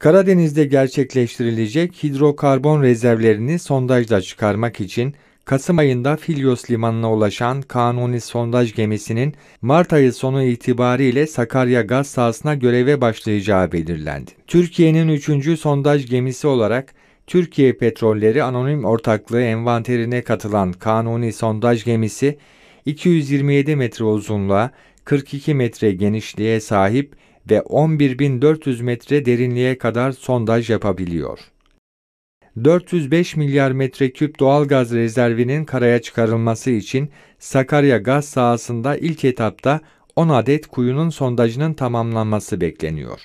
Karadeniz'de gerçekleştirilecek hidrokarbon rezervlerini sondajla çıkarmak için Kasım ayında Filyos limanına ulaşan Kanuni sondaj gemisinin Mart ayı sonu itibariyle Sakarya gaz sahasına göreve başlayacağı belirlendi. Türkiye'nin 3. sondaj gemisi olarak Türkiye Petrolleri Anonim Ortaklığı envanterine katılan Kanuni sondaj gemisi 227 metre uzunluğa, 42 metre genişliğe sahip ve 11.400 metre derinliğe kadar sondaj yapabiliyor. 405 milyar metreküp doğal gaz rezervinin karaya çıkarılması için Sakarya gaz sahasında ilk etapta 10 adet kuyunun sondajının tamamlanması bekleniyor.